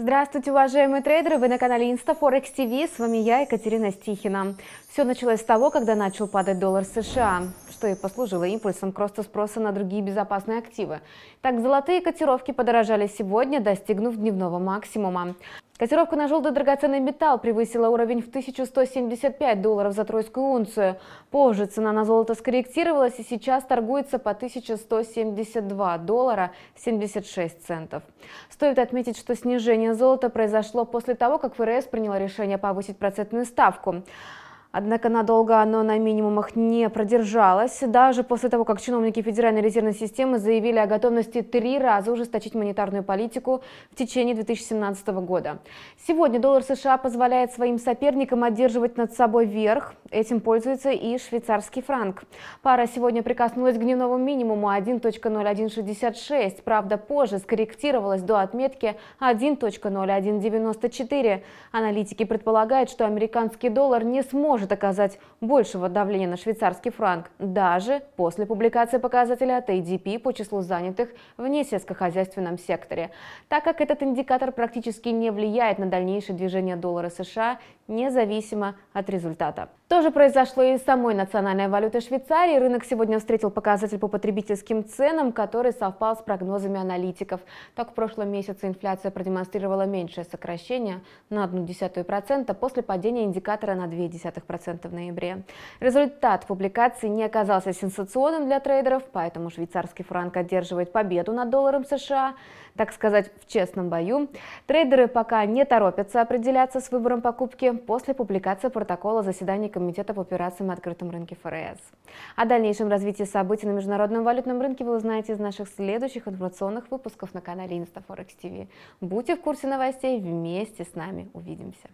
Здравствуйте, уважаемые трейдеры! Вы на канале InstaForex TV, с вами я, Екатерина Стихина. Все началось с того, когда начал падать доллар США, что и послужило импульсом к росту спроса на другие безопасные активы. Так, золотые котировки подорожали сегодня, достигнув дневного максимума. Котировка на желтый драгоценный металл превысила уровень в 1175 долларов за тройскую унцию. Позже цена на золото скорректировалась и сейчас торгуется по 1172 доллара 76 центов. Стоит отметить, что снижение золота произошло после того, как ФРС приняла решение повысить процентную ставку. Однако надолго оно на минимумах не продержалось, даже после того, как чиновники Федеральной резервной системы заявили о готовности три раза ужесточить монетарную политику в течение 2017 года. Сегодня доллар США позволяет своим соперникам одерживать над собой верх. Этим пользуется и швейцарский франк. Пара сегодня прикоснулась к дневному минимуму 1.0166, правда позже скорректировалась до отметки 1.0194. Аналитики предполагают, что американский доллар не сможет оказать большего давления на швейцарский франк, даже после публикации показателя от ADP по числу занятых в несельскохозяйственном секторе. Так как этот индикатор практически не влияет на дальнейшее движение доллара США, независимо от результата. То же произошло и с самой национальной валютой Швейцарии. Рынок сегодня встретил показатель по потребительским ценам, который совпал с прогнозами аналитиков. Так, в прошлом месяце инфляция продемонстрировала меньшее сокращение на процента после падения индикатора на 0,2% в ноябре. Результат публикации не оказался сенсационным для трейдеров, поэтому швейцарский франк одерживает победу над долларом США, так сказать, в честном бою. Трейдеры пока не торопятся определяться с выбором покупки после публикации протокола заседания Комитета по операциям на открытом рынке ФРС. О дальнейшем развитии событий на международном валютном рынке вы узнаете из наших следующих информационных выпусков на канале Инстафорекс ТВ. Будьте в курсе новостей вместе с нами. Увидимся.